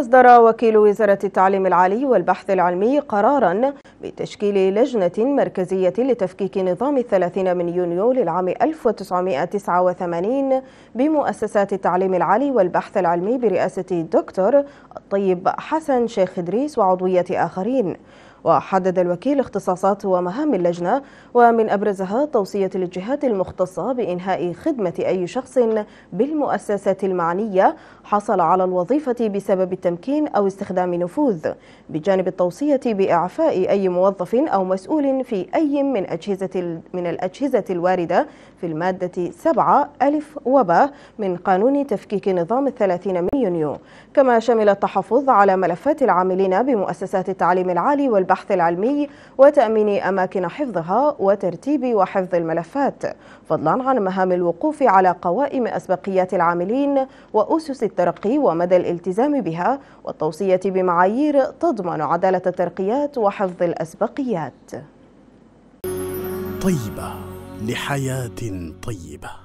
أصدر وكيل وزارة التعليم العالي والبحث العلمي قرارا بتشكيل لجنة مركزية لتفكيك نظام الثلاثين من يونيو للعام 1989 بمؤسسات التعليم العالي والبحث العلمي برئاسة الدكتور الطيب حسن شيخ إدريس وعضوية آخرين وحدد الوكيل اختصاصات ومهام اللجنة ومن أبرزها توصية للجهات المختصة بإنهاء خدمة أي شخص بالمؤسسات المعنية حصل على الوظيفة بسبب التمكين أو استخدام نفوذ بجانب التوصية بإعفاء أي موظف أو مسؤول في أي من أجهزة من الأجهزة الواردة في المادة 7 ألف وباء من قانون تفكيك نظام الثلاثين من يونيو كما شمل التحقق التحفظ على ملفات العاملين بمؤسسات التعليم العالي والبحث العلمي وتأمين أماكن حفظها وترتيب وحفظ الملفات فضلا عن مهام الوقوف على قوائم أسبقيات العاملين وأسس الترقي ومدى الالتزام بها والتوصية بمعايير تضمن عدالة الترقيات وحفظ الأسبقيات طيبة لحياة طيبة